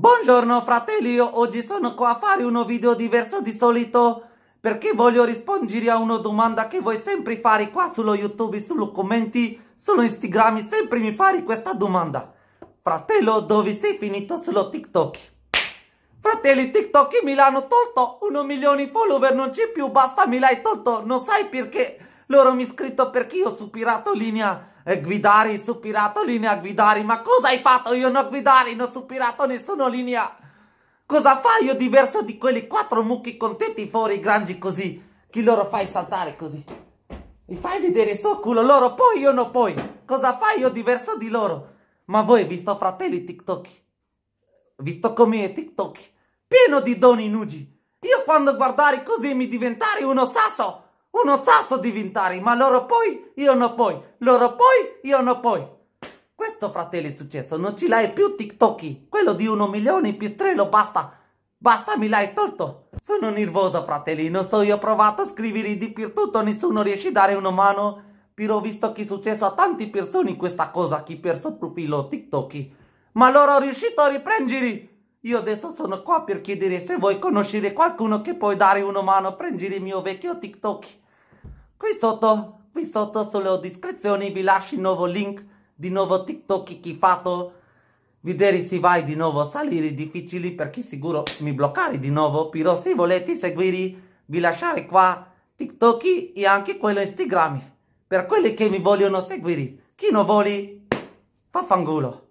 Buongiorno fratelli, io oggi sono qua a fare uno video diverso di solito perché voglio rispondere a una domanda che voi sempre fare qua sullo YouTube, sui commenti, sullo Instagram, sempre mi fare questa domanda. Fratello, dove sei finito sullo TikTok? Fratelli, TikTok mi l'hanno tolto, 1 milione di follower non c'è più, basta mi l'hai tolto, non sai perché loro mi scritto perché io ho superato linea eh, guidari, superato linea guidari. Ma cosa hai fatto? Io non guidari, non ho superato nessuna linea. Cosa fai? Io diverso di quelli quattro mucchi contenti fuori grangi così. Chi loro fai saltare così. Mi fai vedere il culo loro, poi io no poi. Cosa fai? Io diverso di loro. Ma voi, visto fratelli TikTok, visto come TikTok, pieno di doni nugi. Io quando guardare così mi diventare uno sasso uno sasso diventare, ma loro poi, io no poi, loro poi, io no poi. Questo fratelli è successo, non ci l'hai più TikToki, quello di uno milione in pistrello, basta, basta mi l'hai tolto. Sono nervoso fratelli, non so, io ho provato a scrivere di per tutto, nessuno riesce a dare una mano, però ho visto che è successo a tante persone questa cosa, chi perso il profilo TikTok. ma loro riuscito a riprendere. Io adesso sono qua per chiedere se vuoi conoscere qualcuno che puoi dare una mano a prendere il mio vecchio TikTok. Qui sotto, qui sotto sulle descrizioni vi lascio il nuovo link di nuovo TikTok chi fatto. Vedere se vai di nuovo a salire difficili perché sicuro mi bloccare di nuovo. Però se volete seguire vi lasciare qua TikTok e anche quello Instagram. Per quelli che mi vogliono seguire, chi non vuole, fa fangulo.